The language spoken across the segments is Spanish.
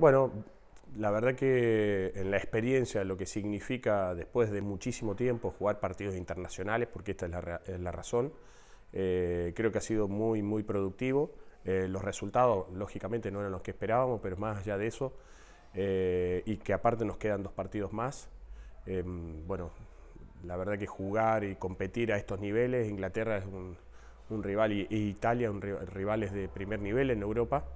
Bueno, la verdad que en la experiencia, lo que significa después de muchísimo tiempo jugar partidos internacionales, porque esta es la, razón, eh, creo que ha sido muy, muy productivo. Eh, los resultados, lógicamente, no eran los que esperábamos, pero más allá de eso, eh, y que aparte nos quedan dos partidos más, em, bueno, la verdad que jugar y competir a estos niveles, Inglaterra es un, rival, y, Italia, un, rivales de primer nivel en Europa.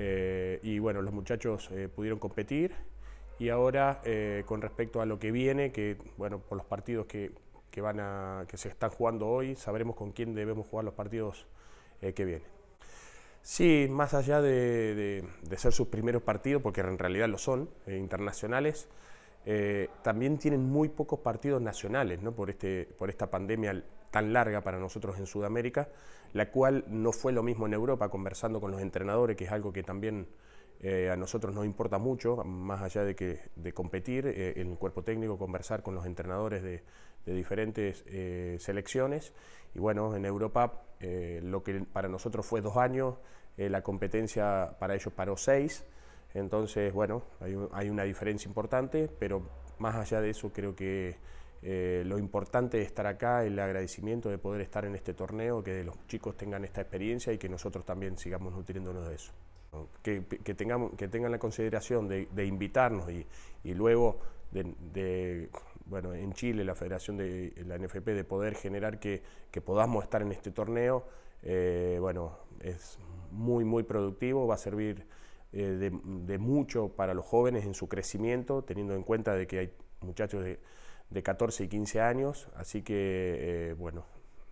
Eh, y bueno, los muchachos eh, pudieron competir y ahora eh, con respecto a lo que viene, que bueno, por los partidos que, van que se están jugando hoy, sabremos con quién debemos jugar los partidos que vienen. Sí, más allá de, ser sus primeros partidos, porque en realidad lo son, internacionales, eh, también tienen muy pocos partidos nacionales este, por, esta pandemia tan larga para nosotros en Sudamérica, la cual no fue lo mismo en Europa, conversando con los entrenadores, que es algo que también eh, a nosotros nos importa mucho, más allá de, que, de competir eh, en el cuerpo técnico, conversar con los entrenadores de, diferentes selecciones. Y bueno, en Europa lo que para nosotros fue dos años, la competencia para ellos paró seis. Entonces, bueno, hay, una diferencia importante, pero más allá de eso creo que eh, lo importante de estar acá, el agradecimiento de poder estar en este torneo, que los chicos tengan esta experiencia y que nosotros también sigamos nutriéndonos de eso. Que, tengamos, que tengan la consideración de, invitarnos y, luego bueno, en Chile, la Federación de la NFP, de poder generar que, podamos estar en este torneo, eh, bueno, es muy, muy productivo, va a servir eh, de, mucho para los jóvenes en su crecimiento, teniendo en cuenta de que hay muchachos de, 14 y 15 años, así que eh, bueno,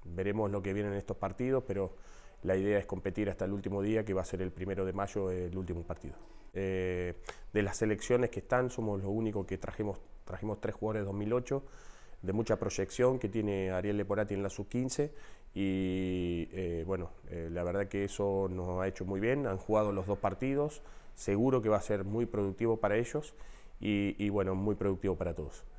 veremos lo que viene en estos partidos, pero la idea es competir hasta el último día, que va a ser el primero de mayo el último partido. Eh, de las selecciones que están, somos los únicos que trajimos, trajimos tres jugadores 2008 de mucha proyección que tiene Ariel Leporati en la sub-15 y eh, bueno, eh, la verdad que eso nos ha hecho muy bien, han jugado los dos partidos, seguro que va a ser muy productivo para ellos y, y bueno, muy productivo para todos.